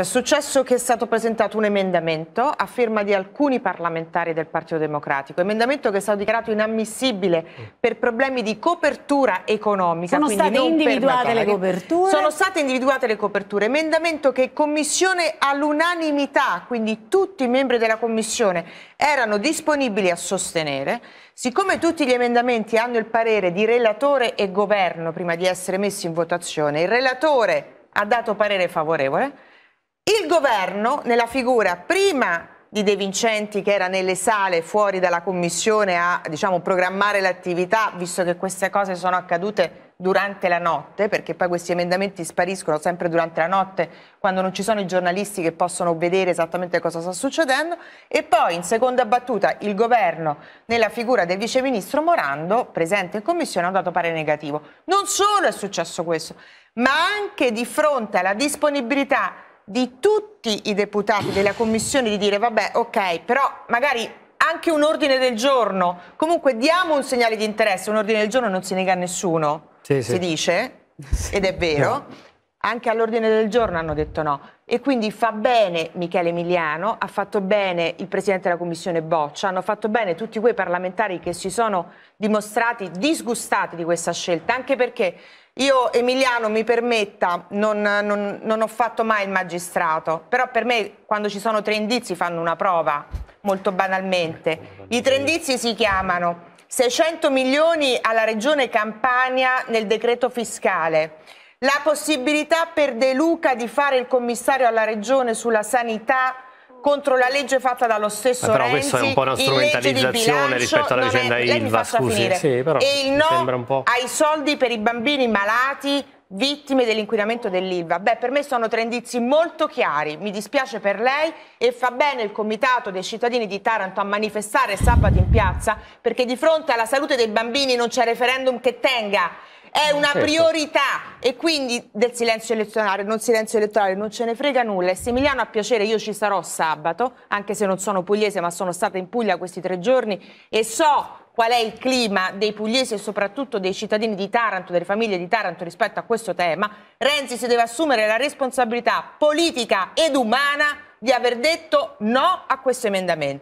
successo? Cioè, è successo che è stato presentato un emendamento a firma di alcuni parlamentari del Partito Democratico, emendamento che è stato dichiarato inammissibile per problemi di copertura economica. Sono state individuate le coperture? Sono state individuate le coperture, emendamento che in commissione all'unanimità, quindi tutti i membri della commissione erano disponibili a sostenere, siccome tutti gli emendamenti hanno il parere di relatore e governo prima di essere messi in votazione, il relatore ha dato parere favorevole, il governo, nella figura prima di De Vincenti che era nelle sale fuori dalla commissione a diciamo, programmare l'attività, visto che queste cose sono accadute durante la notte, perché poi questi emendamenti spariscono sempre durante la notte, quando non ci sono i giornalisti che possono vedere esattamente cosa sta succedendo, e poi in seconda battuta il governo, nella figura del viceministro Morando, presente in commissione, ha dato pare negativo. Non solo è successo questo, ma anche di fronte alla disponibilità di tutti i deputati della Commissione di dire vabbè ok, però magari anche un ordine del giorno, comunque diamo un segnale di interesse, un ordine del giorno non si nega a nessuno, sì, si sì. dice, ed è vero. No anche all'ordine del giorno hanno detto no. E quindi fa bene Michele Emiliano, ha fatto bene il Presidente della Commissione Boccia, hanno fatto bene tutti quei parlamentari che si sono dimostrati disgustati di questa scelta, anche perché io Emiliano mi permetta, non, non, non ho fatto mai il magistrato, però per me quando ci sono tre indizi fanno una prova, molto banalmente. I tre indizi si chiamano 600 milioni alla Regione Campania nel decreto fiscale la possibilità per De Luca di fare il commissario alla regione sulla sanità contro la legge fatta dallo stesso Ma però Renzi, questa è un po' una strumentalizzazione rispetto alla vicenda è, ILVA, scusi. Sì, però, e il no ai soldi per i bambini malati vittime dell'inquinamento dell'ILVA. Beh, per me sono tre indizi molto chiari, mi dispiace per lei e fa bene il Comitato dei cittadini di Taranto a manifestare sabato in piazza perché di fronte alla salute dei bambini non c'è referendum che tenga è una certo. priorità e quindi del silenzio elettorale, non silenzio elettorale, non ce ne frega nulla. E se Emiliano ha piacere, io ci sarò sabato, anche se non sono pugliese, ma sono stata in Puglia questi tre giorni e so qual è il clima dei pugliesi e soprattutto dei cittadini di Taranto, delle famiglie di Taranto rispetto a questo tema. Renzi si deve assumere la responsabilità politica ed umana di aver detto no a questo emendamento.